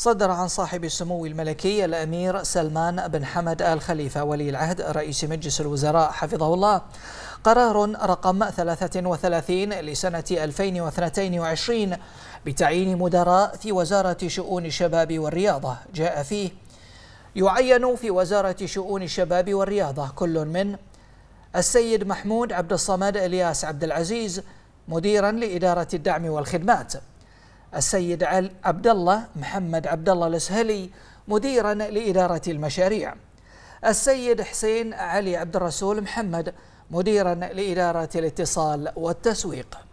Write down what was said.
صدر عن صاحب السمو الملكي الأمير سلمان بن حمد آل خليفة ولي العهد رئيس مجلس الوزراء حفظه الله قرار رقم 33 لسنة 2022 بتعيين مدراء في وزارة شؤون الشباب والرياضة جاء فيه يعين في وزارة شؤون الشباب والرياضة كل من السيد محمود عبد الصمد الياس عبد العزيز مديرا لإدارة الدعم والخدمات السيد عبد الله محمد عبد الله الاسهلي مديرا لإدارة المشاريع السيد حسين علي عبد الرسول محمد مديرا لإدارة الاتصال والتسويق